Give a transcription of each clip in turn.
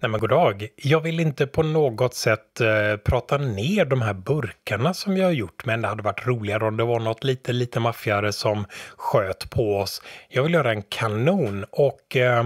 Nej men goddag. Jag vill inte på något sätt eh, prata ner de här burkarna som jag har gjort men det hade varit roligare om det var något lite, lite maffigare som sköt på oss. Jag vill göra en kanon och eh,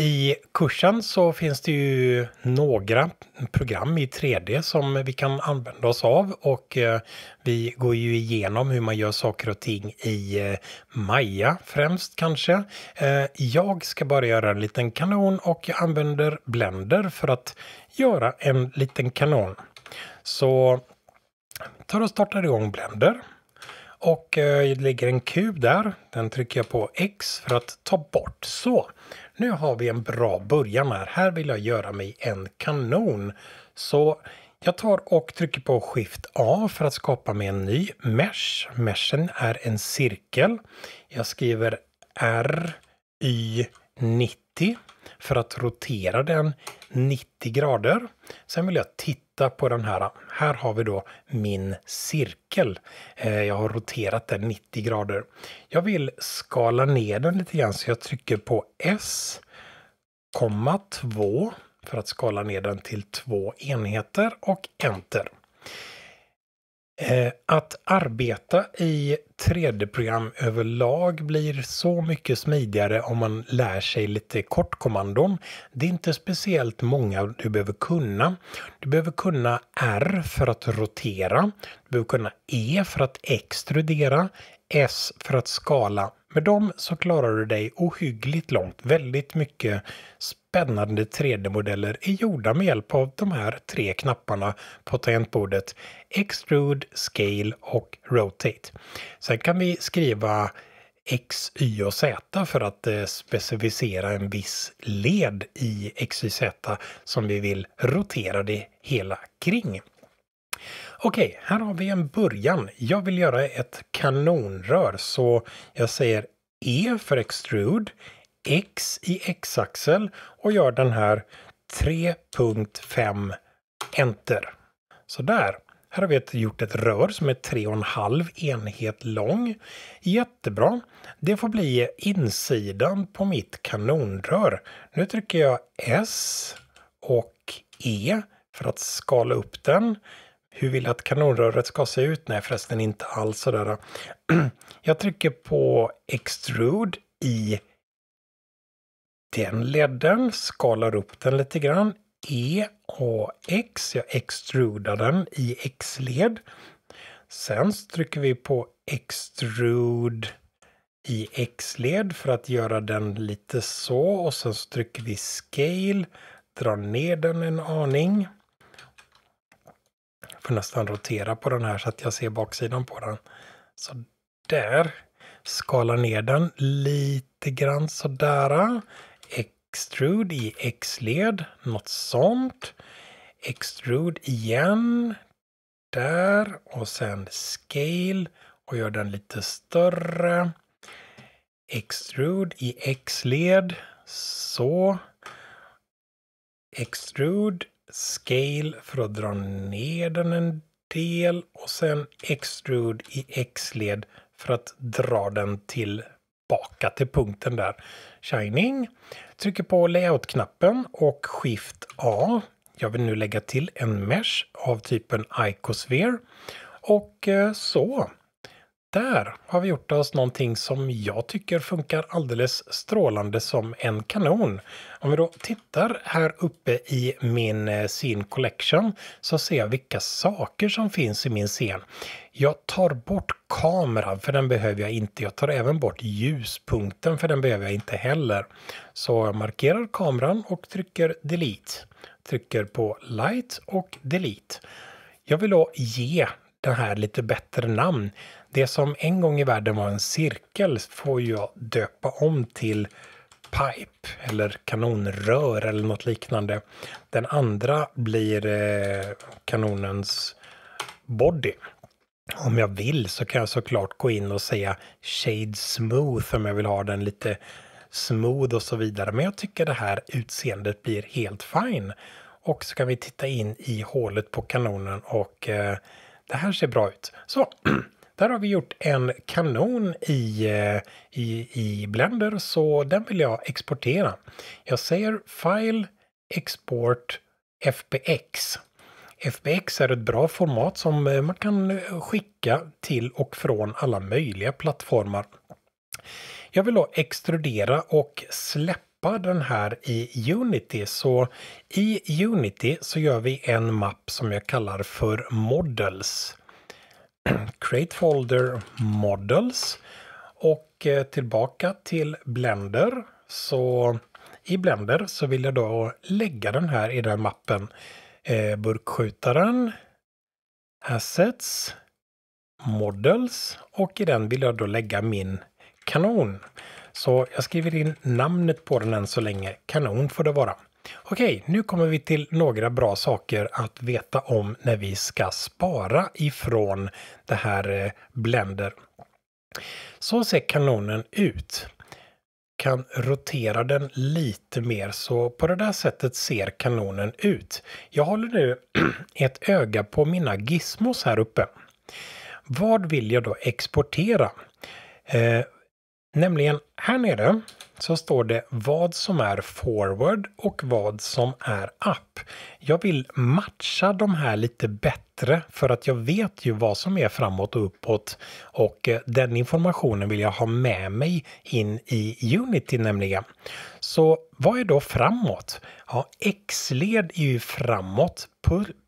i kursen så finns det ju några program i 3D som vi kan använda oss av och eh, vi går ju igenom hur man gör saker och ting i eh, Maya främst kanske. Eh, jag ska bara göra en liten kanon och jag använder Blender för att göra en liten kanon. Så tar och startar igång Blender. Och jag lägger en kub där. Den trycker jag på X för att ta bort. Så nu har vi en bra början här. Här vill jag göra mig en kanon. Så jag tar och trycker på Shift A för att skapa mig en ny mesh. Meshen är en cirkel. Jag skriver R, Y, 90 för att rotera den 90 grader. Sen vill jag titta titta på den här. Här har vi då min cirkel. Eh, jag har roterat den 90 grader. Jag vill skala ner den lite grann så jag trycker på S, 2 för att skala ner den till två enheter och enter. Eh, att arbeta i 3D-program överlag blir så mycket smidigare om man lär sig lite kortkommandon. Det är inte speciellt många du behöver kunna. Du behöver kunna R för att rotera. Du behöver kunna E för att extrudera. S för att skala med dem så klarar du dig ohyggligt långt. Väldigt mycket spännande 3D-modeller är gjorda med hjälp av de här tre knapparna på tangentbordet. Extrude, Scale och Rotate. Sen kan vi skriva X, Y och Z för att eh, specificera en viss led i X, Y, Z som vi vill rotera det hela kring. Okej, här har vi en början. Jag vill göra ett kanonrör så jag säger E för extrude, X i X-axel och gör den här 3.5 enter. Så där. Här har vi ett, gjort ett rör som är 3,5 enhet lång. Jättebra! Det får bli insidan på mitt kanonrör. Nu trycker jag S och E för att skala upp den hur vill jag att kanonröret ska se ut? Nej, förresten inte alls sådär. Jag trycker på Extrude i den ledden, skalar upp den lite grann. E, A, X. Jag extrudar den i X-led. Sen trycker vi på Extrude i X-led för att göra den lite så och sen så trycker vi Scale, drar ner den en aning får nästan rotera på den här så att jag ser baksidan på den. Så där. Skala ner den lite grann sådär. Extrude i X-led, något sånt. Extrude igen. Där och sen scale och gör den lite större. Extrude i X-led. Så. Extrude scale för att dra ner den en del och sen extrude i X-led för att dra den tillbaka till punkten där. Shining. Trycker på layout-knappen och Shift A. Jag vill nu lägga till en mesh av typen Icosphere. Och eh, så där har vi gjort oss någonting som jag tycker funkar alldeles strålande som en kanon. Om vi då tittar här uppe i min eh, scene collection så ser jag vilka saker som finns i min scen. Jag tar bort kameran för den behöver jag inte. Jag tar även bort ljuspunkten för den behöver jag inte heller. Så jag markerar kameran och trycker delete. Trycker på light och delete. Jag vill då ge den här lite bättre namn det som en gång i världen var en cirkel får jag döpa om till pipe eller kanonrör eller något liknande. Den andra blir eh, kanonens body. Om jag vill så kan jag såklart gå in och säga shade smooth om jag vill ha den lite smooth och så vidare. Men jag tycker det här utseendet blir helt fine. Och så kan vi titta in i hålet på kanonen och eh, det här ser bra ut. Så Där har vi gjort en kanon i, eh, i, i Blender så den vill jag exportera. Jag säger File Export FBX. FBX är ett bra format som eh, man kan eh, skicka till och från alla möjliga plattformar. Jag vill då extrudera och släppa den här i Unity. Så i Unity så gör vi en mapp som jag kallar för Models. Create Folder Models och eh, tillbaka till Blender. Så i Blender så vill jag då lägga den här i den här mappen. Eh, burkskjutaren, Assets, Models och i den vill jag då lägga min kanon. Så jag skriver in namnet på den än så länge. Kanon får det vara. Okej, nu kommer vi till några bra saker att veta om när vi ska spara ifrån det här eh, Blender. Så ser kanonen ut. Kan rotera den lite mer så på det där sättet ser kanonen ut. Jag håller nu ett öga på mina gizmos här uppe. Vad vill jag då exportera? Eh, nämligen här nere så står det vad som är forward och vad som är up. Jag vill matcha de här lite bättre för att jag vet ju vad som är framåt och uppåt och eh, den informationen vill jag ha med mig in i Unity nämligen. Så vad är då framåt? Ja, X-led är ju framåt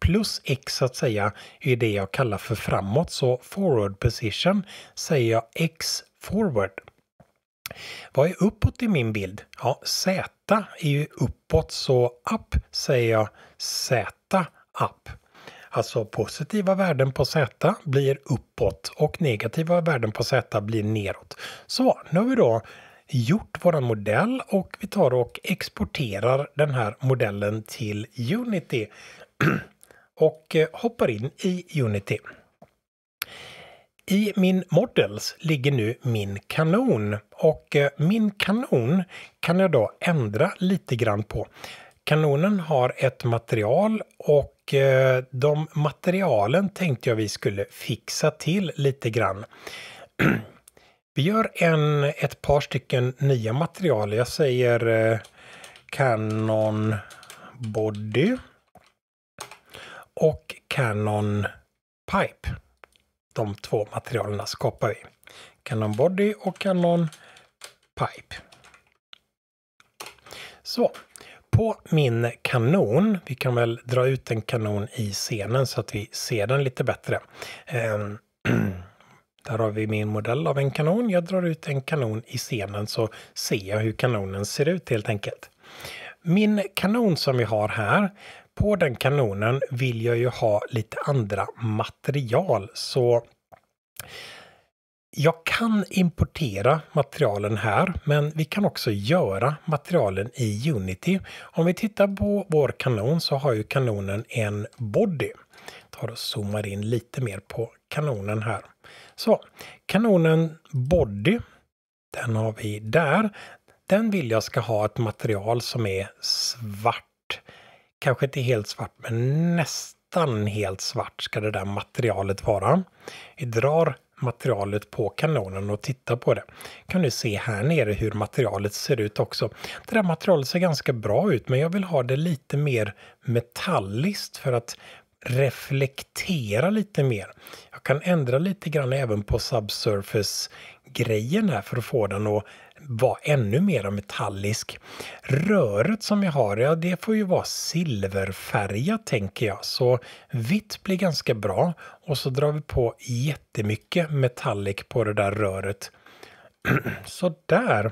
plus X så att säga är det jag kallar för framåt så forward position säger jag X forward. Vad är uppåt i min bild? Ja, Z är ju uppåt, så up säger jag Z up. Alltså positiva värden på Z blir uppåt och negativa värden på Z blir neråt. Så nu har vi då gjort vår modell och vi tar och exporterar den här modellen till Unity och eh, hoppar in i Unity. I min Models ligger nu min kanon och eh, min kanon kan jag då ändra lite grann på. Kanonen har ett material och eh, de materialen tänkte jag vi skulle fixa till lite grann. Vi gör en, ett par stycken nya material. Jag säger eh, Canon Body och Canon Pipe de två materialen skapar vi. Canon Body och Canon Pipe. Så, på min kanon, vi kan väl dra ut en kanon i scenen så att vi ser den lite bättre. Ehm, där har vi min modell av en kanon. Jag drar ut en kanon i scenen så ser jag hur kanonen ser ut helt enkelt. Min kanon som vi har här, på den kanonen vill jag ju ha lite andra material så jag kan importera materialen här, men vi kan också göra materialen i Unity. Om vi tittar på vår kanon så har ju kanonen en body. Jag tar och zoomar in lite mer på kanonen här. Så kanonen body, den har vi där. Den vill jag ska ha ett material som är svart kanske inte helt svart, men nästan helt svart ska det där materialet vara. Vi drar materialet på kanonen och tittar på det. Kan du se här nere hur materialet ser ut också. Det där materialet ser ganska bra ut, men jag vill ha det lite mer metalliskt för att reflektera lite mer. Jag kan ändra lite grann även på subsurface grejen här för att få den att vara ännu mer metallisk. Röret som jag har, ja det får ju vara silverfärgat tänker jag. Så vitt blir ganska bra och så drar vi på jättemycket metallic på det där röret. så där.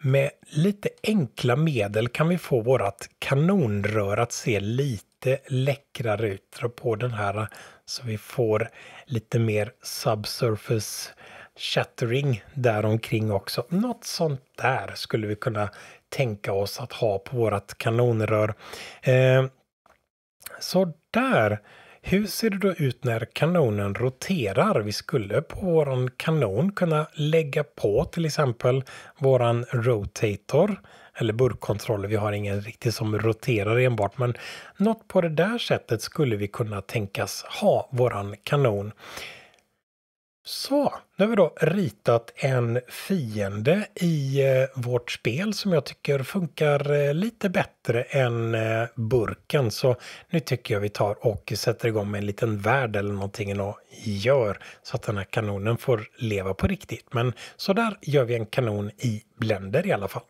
Med lite enkla medel kan vi få vårt kanonrör att se lite läckrare ut. Dra på den här så vi får lite mer subsurface Chattering däromkring också. Något sånt där skulle vi kunna tänka oss att ha på vårat kanonrör. Eh, så där. Hur ser det då ut när kanonen roterar? Vi skulle på våran kanon kunna lägga på till exempel våran rotator eller burkkontroller. Vi har ingen riktigt som roterar enbart, men något på det där sättet skulle vi kunna tänkas ha våran kanon. Så, nu har vi då ritat en fiende i eh, vårt spel som jag tycker funkar eh, lite bättre än eh, burken. Så nu tycker jag vi tar och sätter igång med en liten värld eller någonting och gör så att den här kanonen får leva på riktigt. Men så där gör vi en kanon i Blender i alla fall.